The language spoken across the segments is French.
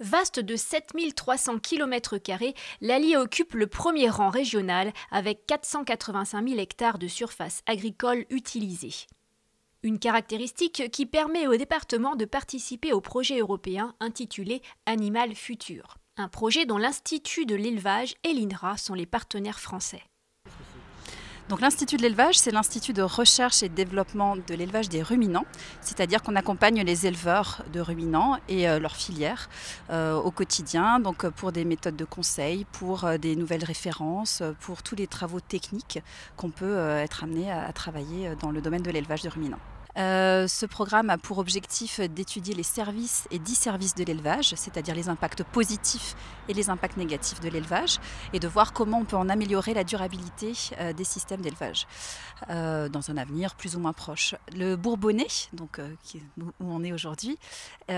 Vaste de 7300 km, l'Allier occupe le premier rang régional avec 485 000 hectares de surface agricole utilisée. Une caractéristique qui permet au département de participer au projet européen intitulé Animal Futur, un projet dont l'Institut de l'élevage et l'INRA sont les partenaires français. Donc l'Institut de l'élevage, c'est l'Institut de recherche et de développement de l'élevage des ruminants, c'est-à-dire qu'on accompagne les éleveurs de ruminants et euh, leurs filières euh, au quotidien, donc euh, pour des méthodes de conseil, pour des nouvelles références, pour tous les travaux techniques qu'on peut être amené à, à travailler dans le domaine de l'élevage de ruminants. Euh, ce programme a pour objectif d'étudier les services et disservices de l'élevage, c'est-à-dire les impacts positifs et les impacts négatifs de l'élevage, et de voir comment on peut en améliorer la durabilité euh, des systèmes d'élevage euh, dans un avenir plus ou moins proche. Le Bourbonnais, donc, où on est aujourd'hui,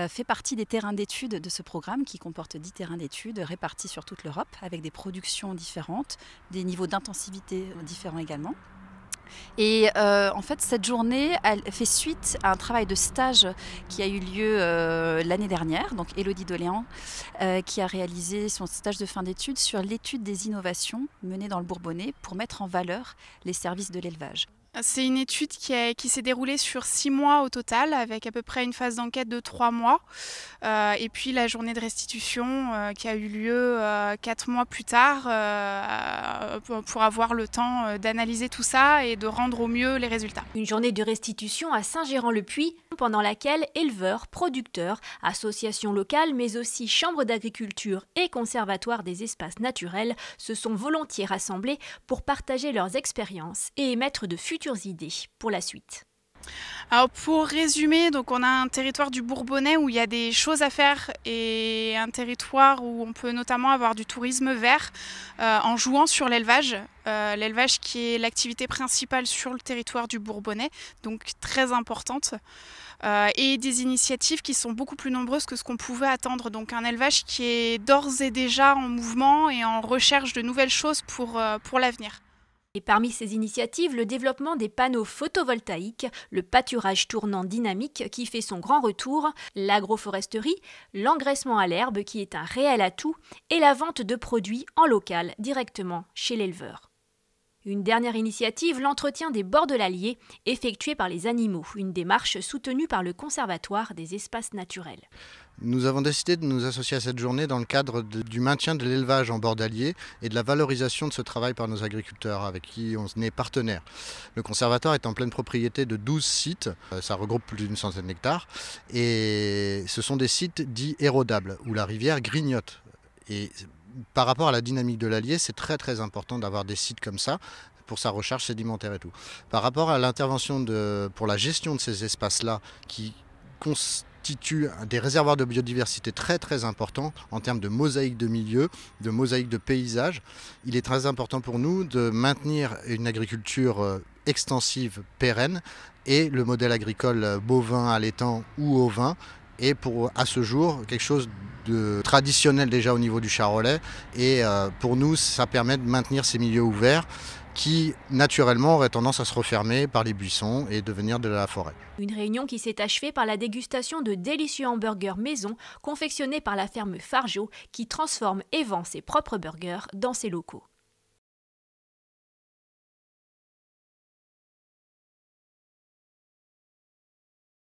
fait partie des terrains d'études de ce programme qui comporte 10 terrains d'études répartis sur toute l'Europe avec des productions différentes, des niveaux d'intensivité différents également. Et euh, en fait, cette journée elle fait suite à un travail de stage qui a eu lieu euh, l'année dernière, donc Elodie Doléan, euh, qui a réalisé son stage de fin d'études sur l'étude des innovations menées dans le Bourbonnais pour mettre en valeur les services de l'élevage. C'est une étude qui, s'est déroulée sur six mois au total, avec à peu près une phase d'enquête de trois mois, euh, et puis la journée de restitution euh, qui a eu lieu euh, quatre mois plus tard, pour avoir le temps d'analyser tout ça et de rendre au mieux les résultats. Une journée de restitution à Saint-Gérand-le-Puy pendant laquelle éleveurs, producteurs, associations locales, mais aussi chambres d'agriculture et conservatoires des espaces naturels se sont volontiers rassemblés pour partager leurs expériences et émettre de futures idées pour la suite. Alors pour résumer, donc on a un territoire du Bourbonnais où il y a des choses à faire et un territoire où on peut notamment avoir du tourisme vert euh, en jouant sur l'élevage. Euh, l'élevage qui est l'activité principale sur le territoire du Bourbonnais, donc très importante. Euh, et des initiatives qui sont beaucoup plus nombreuses que ce qu'on pouvait attendre. Donc un élevage qui est d'ores et déjà en mouvement et en recherche de nouvelles choses pour, pour l'avenir. Et parmi ces initiatives, le développement des panneaux photovoltaïques, le pâturage tournant dynamique qui fait son grand retour, l'agroforesterie, l'engraissement à l'herbe qui est un réel atout, et la vente de produits en local directement chez l'éleveur. Une dernière initiative, l'entretien des bords de l'Allier, effectué par les animaux, une démarche soutenue par le Conservatoire des espaces naturels. Nous avons décidé de nous associer à cette journée dans le cadre du maintien de l'élevage en bord d'Allier et de la valorisation de ce travail par nos agriculteurs avec qui on est partenaire. Le conservatoire est en pleine propriété de 12 sites, euh, ça regroupe plus d'une centaine d'hectares, et ce sont des sites dits érodables, où la rivière grignote. Et par rapport à la dynamique de l'Allier, c'est très très important d'avoir des sites comme ça pour sa recherche sédimentaire et tout. Par rapport à l'intervention pour la gestion de ces espaces-là, qui constituent des réservoirs de biodiversité très très importants en termes de mosaïque de milieu, de mosaïque de paysage, il est très important pour nous de maintenir une agriculture euh, extensive, pérenne, et le modèle agricole euh, bovin, à l'étang ou au vin, et pour, à ce jour, quelque chose de traditionnel déjà au niveau du Charolais. Et euh, pour nous, ça permet de maintenir ces milieux ouverts qui naturellement auraient tendance à se refermer par les buissons et devenir de la forêt. Une réunion qui s'est achevée par la dégustation de délicieux hamburgers maison confectionnés par la ferme Fargeau qui transforme et vend ses propres burgers dans ses locaux.